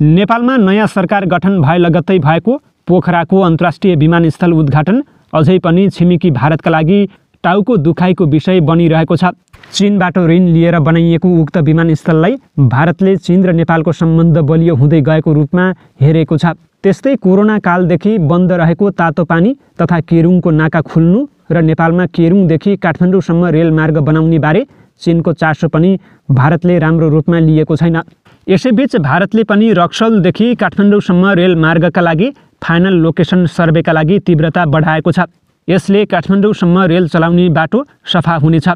नेपालमा नयाँ सरकार गठन भए लगत्तै भएको पोखराको अन्तर्राष्ट्रिय विमानस्थल उद्घाटन अझै पनि छिमेकी भारतका लागि टाउको दुखाइको विषय बनिरहेको छ चिनबाट ऋण लिएर बनाइएको उक्त विमानस्थललाई भारतले चिन र नेपालको सम्बन्ध बलियो हुँदै गएको रूपमा हेरेको छ त्यस्तै कोरोना कालदेखि बन्द रहेको तातो पानी तथा केरुङको नाका खुल्नु र नेपालमा केरुङदेखि काठमाडौँसम्म रेलमार्ग बनाउने बारे चिनको चासो पनि भारतले राम्रो रूपमा लिएको छैन यसैबीच भारतले पनि रक्सलदेखि काठमाडौँसम्म रेलमार्गका लागि फाइनल लोकेसन सर्वेका लागि तीव्रता बढाएको छ यसले काठमाडौँसम्म रेल चलाउने बाटो सफा हुनेछ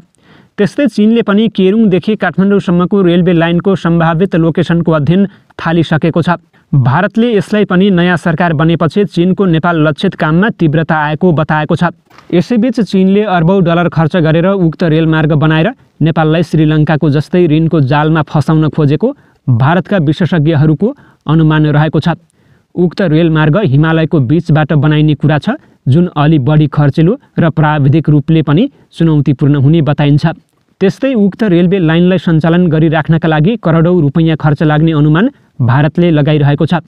त्यस्तै चिनले पनि केरुङदेखि काठमाडौँसम्मको रेलवे लाइनको सम्भावित लोकेसनको अध्ययन थालिसकेको छ भारतले यसलाई पनि नयाँ सरकार बनेपछि चिनको नेपाल लक्षित काममा तीव्रता आएको बताएको छ यसैबीच चिनले अर्बौँ डलर खर्च गरेर उक्त रेलमार्ग बनाएर नेपाललाई श्रीलङ्काको जस्तै ऋणको जालमा फसाउन खोजेको भारतका विशेषज्ञहरूको अनुमान रहेको छ उक्त रेलमार्ग हिमालयको बिचबाट बनाइने कुरा छ जुन अलि बढी खर्चिलो र प्राविधिक रूपले पनि चुनौतीपूर्ण हुने बताइन्छ त्यस्तै उक्त रेलवे लाइनलाई सञ्चालन गरिराख्नका लागि करोडौँ रुपैयाँ खर्च लाग्ने अनुमान भारतले लगाइरहेको छ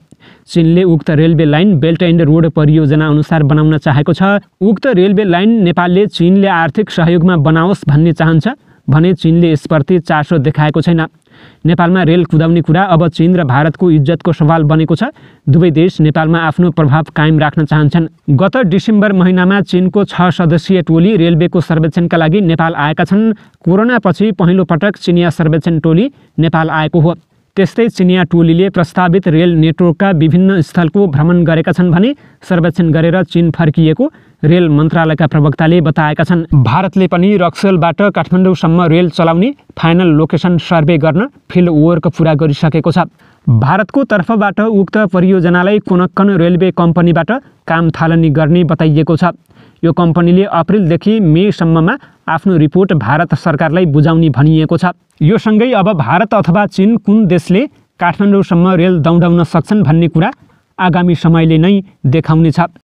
चिनले उक्त railway line belt and road परियोजना अनुसार बनाउन चाहेको छ उक्त रेलवे लाइन नेपालले चिनले आर्थिक सहयोगमा बनाओस् भन्ने चाहन्छ भने चिनले यसप्रति चासो देखाएको छैन नेपालमा रेल कुदाउने कुरा अब चीन र भारतको इज्जतको सवाल बनेको छ दुवै देश नेपालमा आफ्नो प्रभाव कायम राख्न चाहन्छन् गत डिसेम्बर महिनामा चीनको छ सदस्यीय टोली रेलवेको सर्वेक्षणका लागि नेपाल आएका छन् कोरोनापछि पहिलो पटक चिनिया सर्वेक्षण टोली नेपाल आएको हो त्यस्तै चिनिया टोलीले प्रस्तावित रेल नेटवर्कका विभिन्न स्थलको भ्रमण गरेका छन् भने सर्वेक्षण गरेर चिन फर्किएको रेल मन्त्रालयका प्रवक्ताले बताएका छन् भारतले पनि रक्सेलबाट काठमाडौँसम्म रेल चलाउने फाइनल लोकेसन सर्वे गर्न फिल्ड वर्क पुरा गरिसकेको छ भारतको तर्फबाट उक्त परियोजनालाई कुनक्कन रेलवे कम्पनीबाट काम थालनी गर्ने बताइएको छ यो कम्पनीले अप्रिलदेखि मेसम्ममा आफ्नो रिपोर्ट भारत सरकारलाई बुझाउने भनिएको छ यो सँगै अब भारत अथवा चिन कुन देशले काठमाडौँसम्म रेल दौडाउन सक्छन् भन्ने कुरा आगामी समयले नै देखाउनेछ